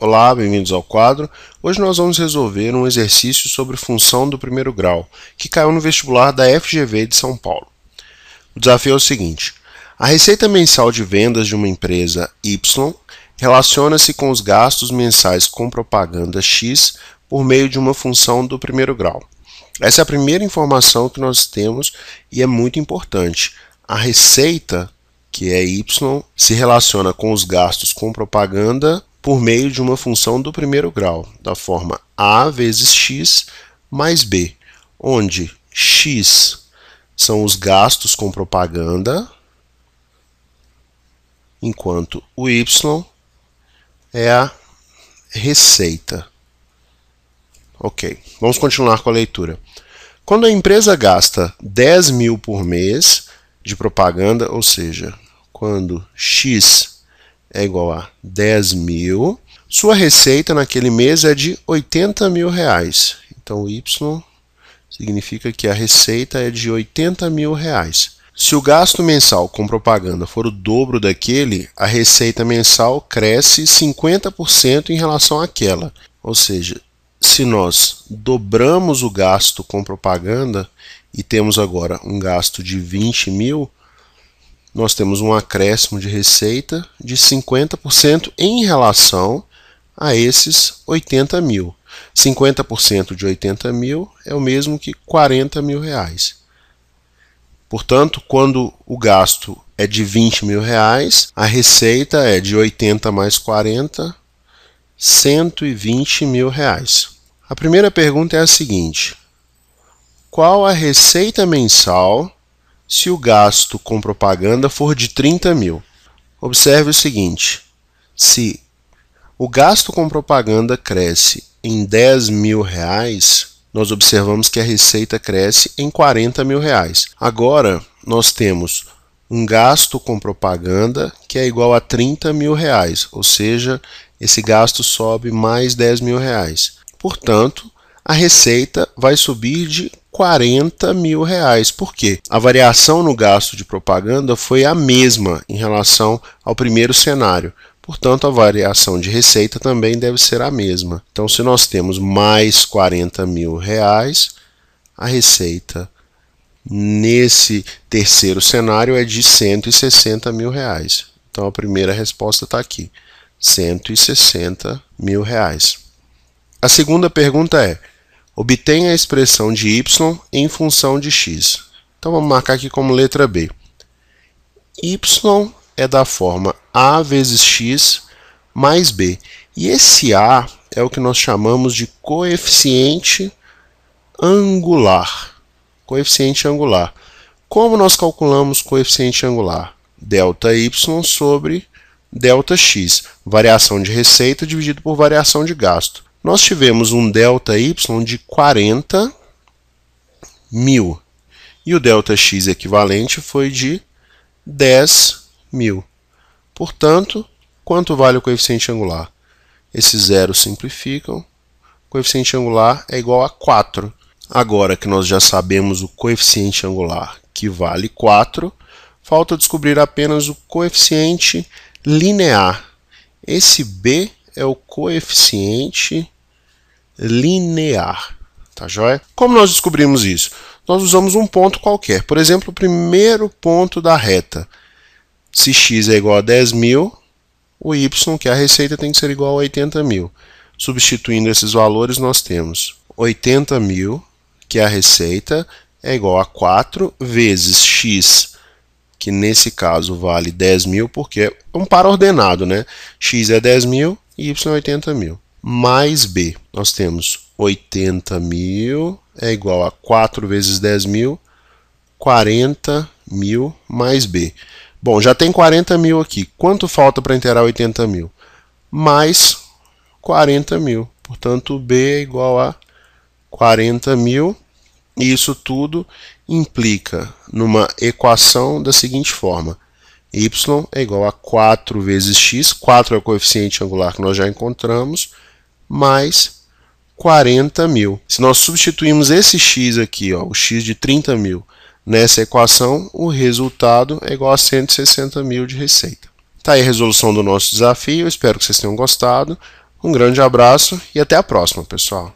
Olá, bem-vindos ao quadro. Hoje nós vamos resolver um exercício sobre função do primeiro grau, que caiu no vestibular da FGV de São Paulo. O desafio é o seguinte: a receita mensal de vendas de uma empresa Y relaciona-se com os gastos mensais com propaganda X por meio de uma função do primeiro grau. Essa é a primeira informação que nós temos e é muito importante. A receita, que é Y, se relaciona com os gastos com propaganda por meio de uma função do primeiro grau, da forma a vezes x mais b, onde x são os gastos com propaganda, enquanto o y é a receita. Ok, vamos continuar com a leitura. Quando a empresa gasta 10 mil por mês de propaganda, ou seja, quando x é igual a 10 mil. Sua receita naquele mês é de 80 mil reais. Então, Y significa que a receita é de 80 mil reais. Se o gasto mensal com propaganda for o dobro daquele, a receita mensal cresce 50% em relação àquela. Ou seja, se nós dobramos o gasto com propaganda e temos agora um gasto de 20 mil, nós temos um acréscimo de receita de 50% em relação a esses 80 mil. 50% de 80 mil é o mesmo que 40 mil reais. Portanto, quando o gasto é de 20 mil reais, a receita é de 80 mais 40, 120 mil reais. A primeira pergunta é a seguinte: qual a receita mensal se o gasto com propaganda for de 30 mil. Observe o seguinte: se o gasto com propaganda cresce em 10 mil reais, nós observamos que a receita cresce em 40 mil reais. Agora, nós temos um gasto com propaganda que é igual a 30 mil reais, ou seja, esse gasto sobe mais 10 mil reais. Portanto, a receita vai subir de 40 mil reais. Por quê? A variação no gasto de propaganda foi a mesma em relação ao primeiro cenário. Portanto, a variação de receita também deve ser a mesma. Então, se nós temos mais 40 mil reais, a receita nesse terceiro cenário é de 160 mil reais. Então, a primeira resposta está aqui: 160 mil reais. A segunda pergunta é obtenha a expressão de y em função de x. Então vamos marcar aqui como letra B. y é da forma a vezes x mais b. E esse a é o que nós chamamos de coeficiente angular. Coeficiente angular. Como nós calculamos coeficiente angular? Delta y sobre delta x, variação de receita dividido por variação de gasto nós tivemos um delta y de 40 mil e o delta x equivalente foi de 10 mil. Portanto, quanto vale o coeficiente angular? Esses zeros simplificam. O coeficiente angular é igual a 4. Agora que nós já sabemos o coeficiente angular que vale 4, falta descobrir apenas o coeficiente linear. Esse b é o coeficiente linear. Tá joia? Como nós descobrimos isso? Nós usamos um ponto qualquer. Por exemplo, o primeiro ponto da reta. Se x é igual a 10.000, mil, o y, que é a receita, tem que ser igual a 80.000. mil. Substituindo esses valores, nós temos 80.000, mil, que é a receita, é igual a 4 vezes x, que nesse caso vale 10.000, mil, porque é um par ordenado, né? x é 10 mil, e Y é 80 mil. Mais B, nós temos 80 mil é igual a 4 vezes 10 mil, 40 mil mais B. Bom, já tem 40 mil aqui. Quanto falta para inteirar 80 mil? Mais 40 mil. Portanto, B é igual a 40 mil. E isso tudo implica numa equação da seguinte forma y é igual a 4 vezes x, 4 é o coeficiente angular que nós já encontramos, mais 40 mil. Se nós substituímos esse x aqui, ó, o x de 30 mil, nessa equação, o resultado é igual a 160 mil de receita. Está aí a resolução do nosso desafio, espero que vocês tenham gostado. Um grande abraço e até a próxima, pessoal!